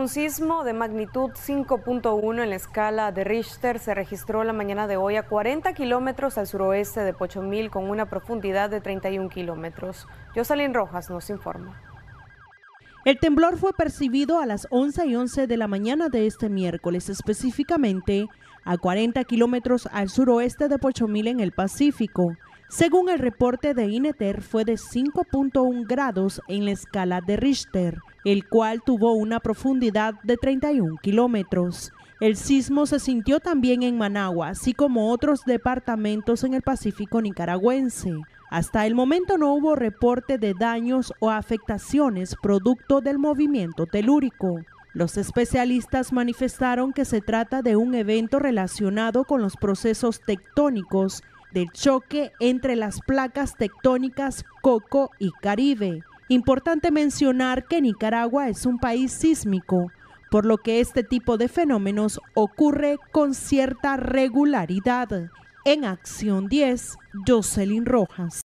Un sismo de magnitud 5.1 en la escala de Richter se registró la mañana de hoy a 40 kilómetros al suroeste de Pochomil con una profundidad de 31 kilómetros. Jocelyn Rojas nos informa. El temblor fue percibido a las 11 y 11 de la mañana de este miércoles, específicamente a 40 kilómetros al suroeste de Pochomil en el Pacífico según el reporte de INETER, fue de 5.1 grados en la escala de Richter, el cual tuvo una profundidad de 31 kilómetros. El sismo se sintió también en Managua, así como otros departamentos en el Pacífico nicaragüense. Hasta el momento no hubo reporte de daños o afectaciones producto del movimiento telúrico. Los especialistas manifestaron que se trata de un evento relacionado con los procesos tectónicos del choque entre las placas tectónicas Coco y Caribe. Importante mencionar que Nicaragua es un país sísmico, por lo que este tipo de fenómenos ocurre con cierta regularidad. En Acción 10, Jocelyn Rojas.